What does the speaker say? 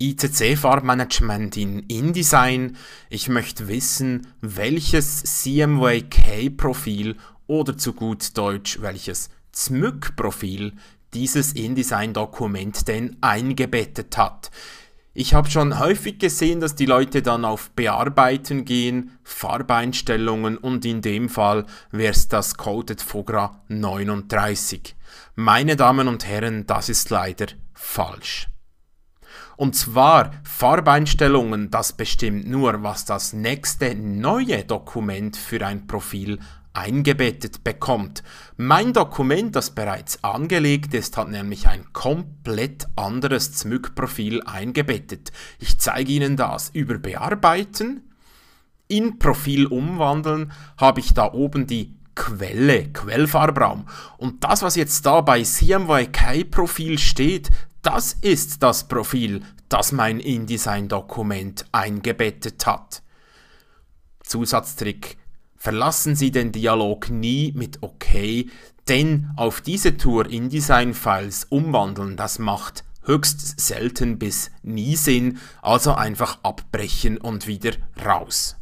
ICC-Farbmanagement in InDesign. Ich möchte wissen, welches CMYK-Profil oder zu gut Deutsch welches ZMYK-Profil dieses InDesign-Dokument denn eingebettet hat. Ich habe schon häufig gesehen, dass die Leute dann auf Bearbeiten gehen, Farbeinstellungen und in dem Fall wäre es das Coded Fogra 39. Meine Damen und Herren, das ist leider falsch. Und zwar Farbeinstellungen, das bestimmt nur, was das nächste neue Dokument für ein Profil eingebettet bekommt. Mein Dokument, das bereits angelegt ist, hat nämlich ein komplett anderes ZMYK-Profil eingebettet. Ich zeige Ihnen das über Bearbeiten. In Profil umwandeln habe ich da oben die Quelle, Quellfarbraum. Und das, was jetzt da bei CMYK-Profil steht, das ist das Profil, das mein InDesign-Dokument eingebettet hat. Zusatztrick. Verlassen Sie den Dialog nie mit OK, denn auf diese Tour InDesign-Files umwandeln, das macht höchst selten bis nie Sinn, also einfach abbrechen und wieder raus.